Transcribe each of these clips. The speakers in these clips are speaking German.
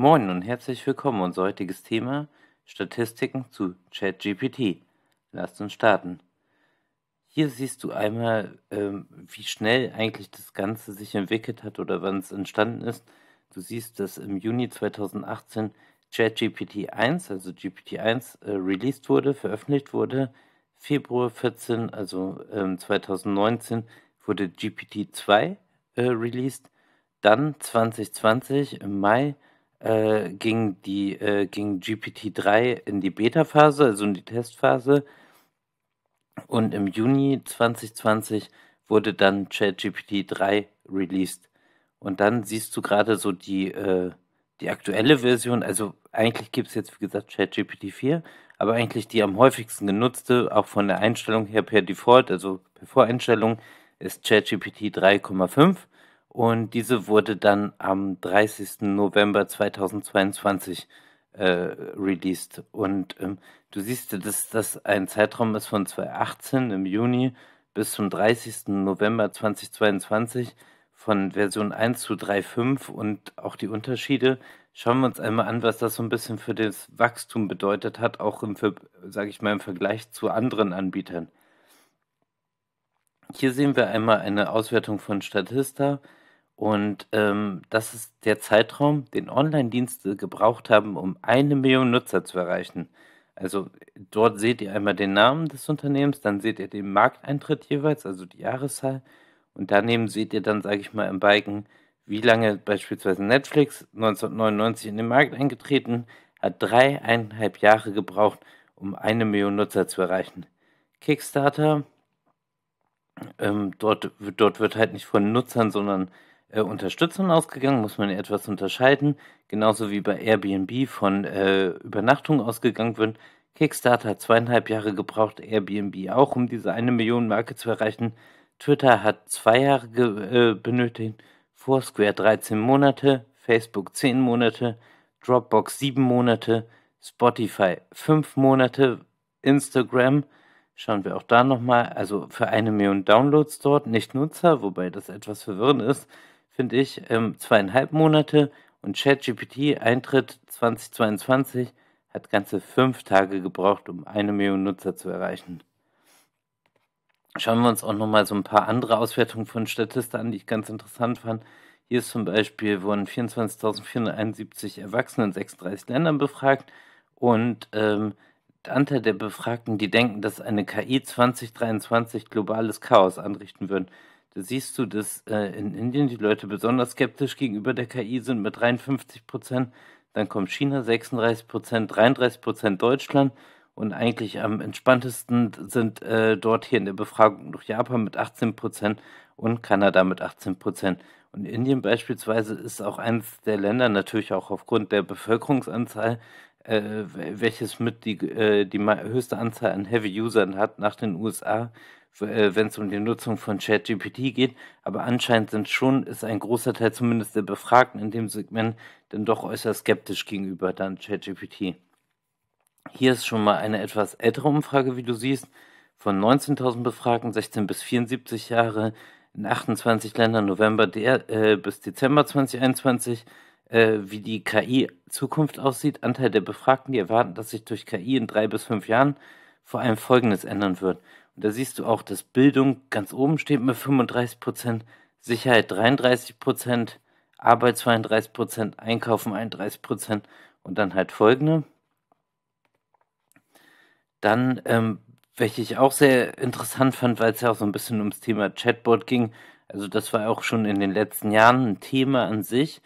Moin und herzlich willkommen. Unser heutiges Thema Statistiken zu ChatGPT. Lasst uns starten. Hier siehst du einmal, ähm, wie schnell eigentlich das Ganze sich entwickelt hat oder wann es entstanden ist. Du siehst, dass im Juni 2018 ChatGPT 1, also GPT 1, äh, released wurde, veröffentlicht wurde. Februar 14, also ähm, 2019, wurde GPT 2 äh, released. Dann 2020 im Mai äh, ging die äh, ging GPT-3 in die Beta-Phase, also in die Testphase. Und im Juni 2020 wurde dann ChatGPT 3 released. Und dann siehst du gerade so die, äh, die aktuelle Version. Also eigentlich gibt es jetzt, wie gesagt, ChatGPT 4, aber eigentlich die am häufigsten genutzte, auch von der Einstellung her per Default, also per Voreinstellung, ist ChatGPT 3,5 und diese wurde dann am 30. November 2022 äh, released. Und ähm, du siehst, dass das ein Zeitraum ist von 2018 im Juni bis zum 30. November 2022 von Version 1 zu 3.5 und auch die Unterschiede. Schauen wir uns einmal an, was das so ein bisschen für das Wachstum bedeutet hat, auch im, sage ich mal, im Vergleich zu anderen Anbietern. Hier sehen wir einmal eine Auswertung von Statista und ähm, das ist der Zeitraum, den Online-Dienste gebraucht haben, um eine Million Nutzer zu erreichen. Also dort seht ihr einmal den Namen des Unternehmens, dann seht ihr den Markteintritt jeweils, also die Jahreszahl. Und daneben seht ihr dann, sage ich mal, im Balken, wie lange beispielsweise Netflix 1999 in den Markt eingetreten, hat dreieinhalb Jahre gebraucht, um eine Million Nutzer zu erreichen. Kickstarter, ähm, dort, dort wird halt nicht von Nutzern, sondern äh, Unterstützung ausgegangen, muss man etwas unterscheiden. Genauso wie bei Airbnb von äh, Übernachtung ausgegangen wird. Kickstarter hat zweieinhalb Jahre gebraucht, Airbnb auch, um diese eine Million Marke zu erreichen. Twitter hat zwei Jahre äh, benötigt, Foursquare 13 Monate, Facebook 10 Monate, Dropbox 7 Monate, Spotify 5 Monate, Instagram schauen wir auch da nochmal, also für eine Million Downloads dort, nicht Nutzer, wobei das etwas verwirrend ist, finde ich, ähm, zweieinhalb Monate und ChatGPT-Eintritt 2022 hat ganze fünf Tage gebraucht, um eine Million Nutzer zu erreichen. Schauen wir uns auch nochmal so ein paar andere Auswertungen von Statista an, die ich ganz interessant fand. Hier ist zum Beispiel, wurden 24.471 Erwachsene in 36 Ländern befragt und ähm, der Anteil der Befragten, die denken, dass eine KI 2023 globales Chaos anrichten würde, da siehst du, dass äh, in Indien die Leute besonders skeptisch gegenüber der KI sind mit 53 Prozent. Dann kommt China 36 Prozent, 33 Prozent Deutschland. Und eigentlich am entspanntesten sind äh, dort hier in der Befragung noch Japan mit 18 Prozent und Kanada mit 18 Prozent. Und Indien beispielsweise ist auch eines der Länder, natürlich auch aufgrund der Bevölkerungsanzahl, äh, welches mit die, äh, die höchste Anzahl an Heavy-Usern hat nach den USA äh, wenn es um die Nutzung von ChatGPT geht, aber anscheinend sind schon, ist ein großer Teil zumindest der Befragten in dem Segment dann doch äußerst skeptisch gegenüber dann ChatGPT. Hier ist schon mal eine etwas ältere Umfrage, wie du siehst, von 19.000 Befragten, 16 bis 74 Jahre, in 28 Ländern November der, äh, bis Dezember 2021, äh, wie die KI-Zukunft aussieht. Anteil der Befragten, die erwarten, dass sich durch KI in drei bis fünf Jahren vor allem Folgendes ändern wird. Und da siehst du auch, dass Bildung ganz oben steht mit 35 Prozent, Sicherheit 33 Prozent, Arbeit 32 Prozent, Einkaufen 31 Prozent und dann halt folgende. Dann, ähm, welche ich auch sehr interessant fand, weil es ja auch so ein bisschen ums Thema Chatbot ging. Also das war auch schon in den letzten Jahren ein Thema an sich.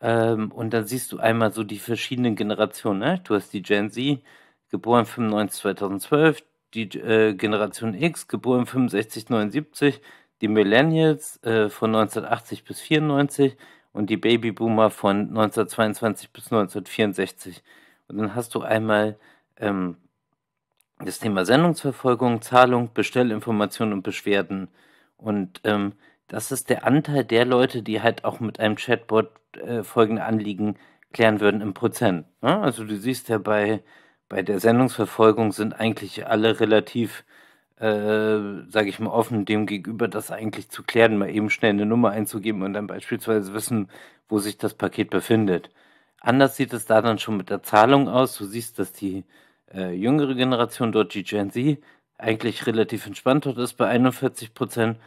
Ähm, und dann siehst du einmal so die verschiedenen Generationen. Ne? Du hast die Gen Z, geboren 95, 2012, die äh, Generation X, geboren 65, 79, die Millennials äh, von 1980 bis 94 und die Babyboomer von 1922 bis 1964. Und dann hast du einmal ähm, das Thema Sendungsverfolgung, Zahlung, Bestellinformation und Beschwerden. Und ähm, das ist der Anteil der Leute, die halt auch mit einem Chatbot äh, folgende Anliegen klären würden im Prozent. Ja, ne? also du siehst ja bei bei der Sendungsverfolgung sind eigentlich alle relativ, äh, sage ich mal, offen dem gegenüber, das eigentlich zu klären, mal eben schnell eine Nummer einzugeben und dann beispielsweise wissen, wo sich das Paket befindet. Anders sieht es da dann schon mit der Zahlung aus. Du siehst, dass die äh, jüngere Generation, dort die Gen Z, eigentlich relativ entspannt dort ist bei 41 Prozent.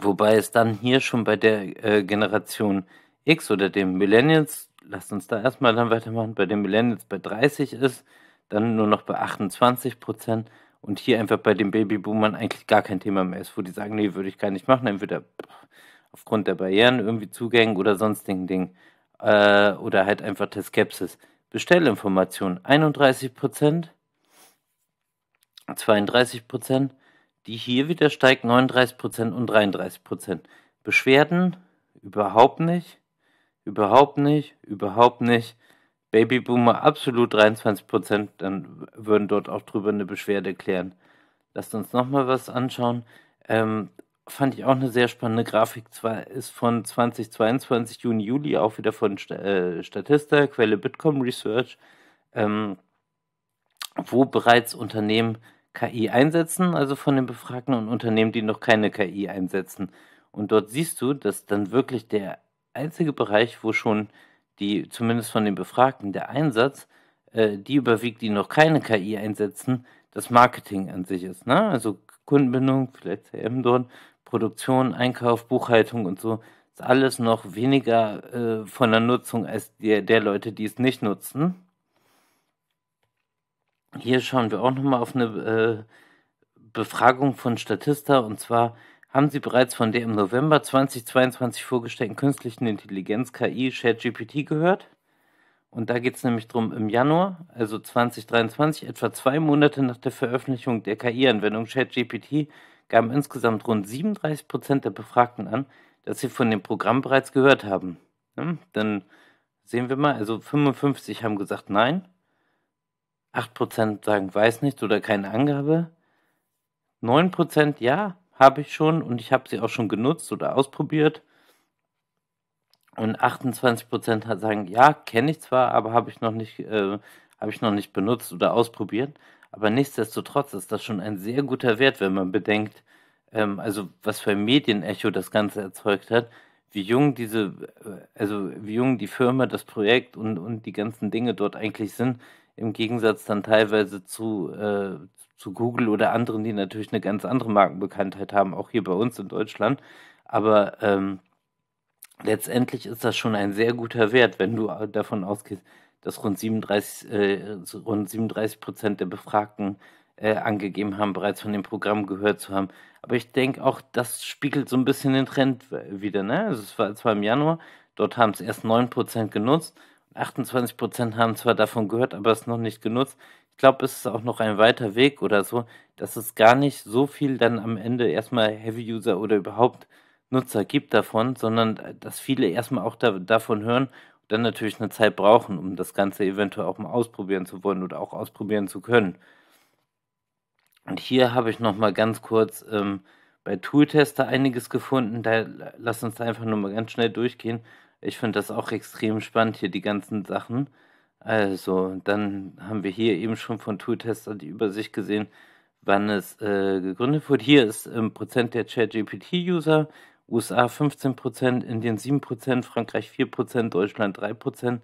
Wobei es dann hier schon bei der äh, Generation X oder dem Millennials lasst uns da erstmal dann weitermachen, bei dem Millennials bei 30 ist, dann nur noch bei 28 Prozent und hier einfach bei den Babyboomern eigentlich gar kein Thema mehr ist, wo die sagen, nee, würde ich gar nicht machen, entweder aufgrund der Barrieren irgendwie Zugängen oder sonstigen Dingen äh, oder halt einfach der Skepsis. Bestellinformationen 31 Prozent, 32 Prozent, die hier wieder steigt 39 Prozent und 33 Prozent. Beschwerden überhaupt nicht überhaupt nicht, überhaupt nicht. Babyboomer absolut 23 Prozent, dann würden dort auch drüber eine Beschwerde klären. Lasst uns nochmal was anschauen. Ähm, fand ich auch eine sehr spannende Grafik. Zwar ist von 2022, Juni, Juli, auch wieder von äh, Statista, Quelle Bitkom Research, ähm, wo bereits Unternehmen KI einsetzen, also von den Befragten und Unternehmen, die noch keine KI einsetzen. Und dort siehst du, dass dann wirklich der einzige Bereich, wo schon die, zumindest von den Befragten, der Einsatz, äh, die überwiegt, die noch keine KI einsetzen, das Marketing an sich ist. Ne? Also Kundenbindung, vielleicht CM dort, Produktion, Einkauf, Buchhaltung und so, ist alles noch weniger äh, von der Nutzung als der, der Leute, die es nicht nutzen. Hier schauen wir auch nochmal auf eine äh, Befragung von Statista und zwar haben Sie bereits von der im November 2022 vorgestellten künstlichen Intelligenz KI ChatGPT gehört? Und da geht es nämlich darum, im Januar, also 2023, etwa zwei Monate nach der Veröffentlichung der KI-Anwendung ChatGPT, gaben insgesamt rund 37 Prozent der Befragten an, dass sie von dem Programm bereits gehört haben. Ja, dann sehen wir mal, also 55 haben gesagt nein, 8% Prozent sagen weiß nicht oder keine Angabe, 9% Prozent ja, habe ich schon und ich habe sie auch schon genutzt oder ausprobiert. Und 28% sagen, ja, kenne ich zwar, aber habe ich noch nicht, äh, habe ich noch nicht benutzt oder ausprobiert. Aber nichtsdestotrotz ist das schon ein sehr guter Wert, wenn man bedenkt, ähm, also was für ein Medienecho das Ganze erzeugt hat, wie jung diese, äh, also wie jung die Firma, das Projekt und, und die ganzen Dinge dort eigentlich sind, im Gegensatz dann teilweise zu, äh, zu Google oder anderen, die natürlich eine ganz andere Markenbekanntheit haben, auch hier bei uns in Deutschland. Aber ähm, letztendlich ist das schon ein sehr guter Wert, wenn du äh, davon ausgehst, dass rund 37, äh, rund 37 Prozent der Befragten äh, angegeben haben, bereits von dem Programm gehört zu haben. Aber ich denke auch, das spiegelt so ein bisschen den Trend wieder. Ne? Also es war zwar im Januar, dort haben es erst 9% Prozent genutzt, 28% Prozent haben zwar davon gehört, aber es noch nicht genutzt ich glaube, es ist auch noch ein weiter Weg oder so, dass es gar nicht so viel dann am Ende erstmal Heavy User oder überhaupt Nutzer gibt davon, sondern äh, dass viele erstmal auch da, davon hören und dann natürlich eine Zeit brauchen, um das Ganze eventuell auch mal ausprobieren zu wollen oder auch ausprobieren zu können. Und hier habe ich nochmal ganz kurz ähm, bei Tooltester einiges gefunden. Da lass uns da einfach nur mal ganz schnell durchgehen. Ich finde das auch extrem spannend hier die ganzen Sachen. Also, dann haben wir hier eben schon von Tooltester die Übersicht gesehen, wann es äh, gegründet wurde. Hier ist im ähm, Prozent der ChatGPT-User, USA 15%, Indien 7%, Frankreich 4%, Deutschland 3%,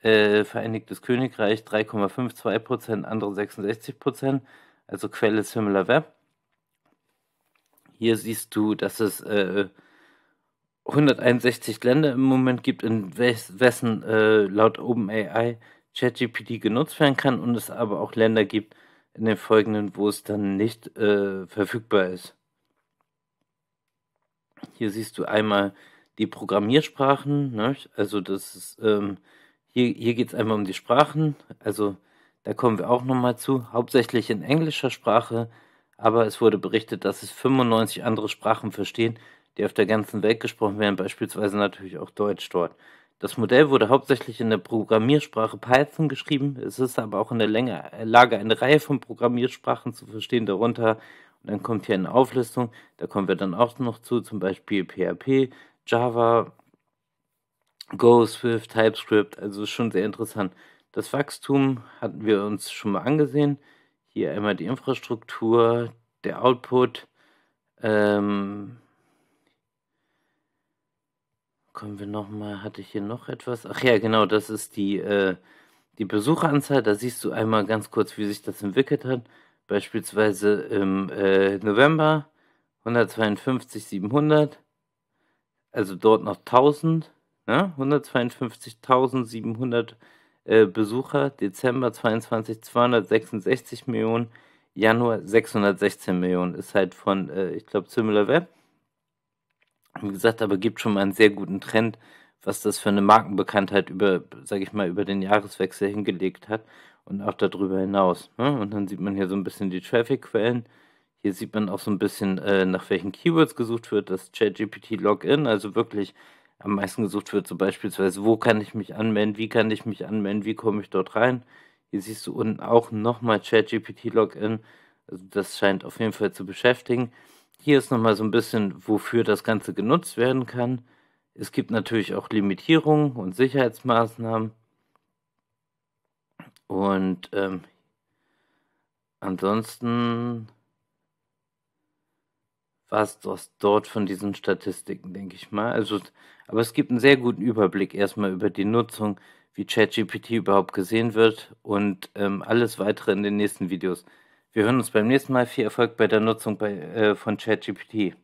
äh, Vereinigtes Königreich 3,52%, andere 66%, also Quelle SimilarWeb. Hier siehst du, dass es äh, 161 Länder im Moment gibt, in wessen äh, laut OpenAI ChatGPT genutzt werden kann und es aber auch Länder gibt in den folgenden, wo es dann nicht äh, verfügbar ist. Hier siehst du einmal die Programmiersprachen, ne? also das ist, ähm, hier, hier geht es einmal um die Sprachen, also da kommen wir auch nochmal zu, hauptsächlich in englischer Sprache, aber es wurde berichtet, dass es 95 andere Sprachen verstehen, die auf der ganzen Welt gesprochen werden, beispielsweise natürlich auch Deutsch dort. Das Modell wurde hauptsächlich in der Programmiersprache Python geschrieben. Es ist aber auch in der Länge, äh, Lage, eine Reihe von Programmiersprachen zu verstehen, darunter, und dann kommt hier eine Auflistung, da kommen wir dann auch noch zu, zum Beispiel PHP, Java, Go, Swift, TypeScript, also schon sehr interessant. Das Wachstum hatten wir uns schon mal angesehen. Hier einmal die Infrastruktur, der Output, ähm, Kommen wir nochmal, hatte ich hier noch etwas? Ach ja, genau, das ist die, äh, die Besucheranzahl. Da siehst du einmal ganz kurz, wie sich das entwickelt hat. Beispielsweise im äh, November 152, 700. Also dort noch 1000. Ne? 152.700 äh, Besucher. Dezember 22, 266 Millionen. Januar 616 Millionen. Ist halt von, äh, ich glaube, Similar Web. Wie gesagt, aber gibt schon mal einen sehr guten Trend, was das für eine Markenbekanntheit über, sage ich mal, über den Jahreswechsel hingelegt hat und auch darüber hinaus. Ne? Und dann sieht man hier so ein bisschen die Traffic-Quellen. Hier sieht man auch so ein bisschen, äh, nach welchen Keywords gesucht wird, das ChatGPT Login, also wirklich am meisten gesucht wird, so beispielsweise, wo kann ich mich anmelden, wie kann ich mich anmelden, wie komme ich dort rein. Hier siehst du unten auch nochmal ChatGPT Login. Also das scheint auf jeden Fall zu beschäftigen. Hier ist nochmal so ein bisschen, wofür das Ganze genutzt werden kann. Es gibt natürlich auch Limitierungen und Sicherheitsmaßnahmen. Und ähm, ansonsten war es das dort von diesen Statistiken, denke ich mal. Also, aber es gibt einen sehr guten Überblick erstmal über die Nutzung, wie ChatGPT überhaupt gesehen wird und ähm, alles weitere in den nächsten Videos. Wir hören uns beim nächsten Mal. Viel Erfolg bei der Nutzung bei, äh, von ChatGPT.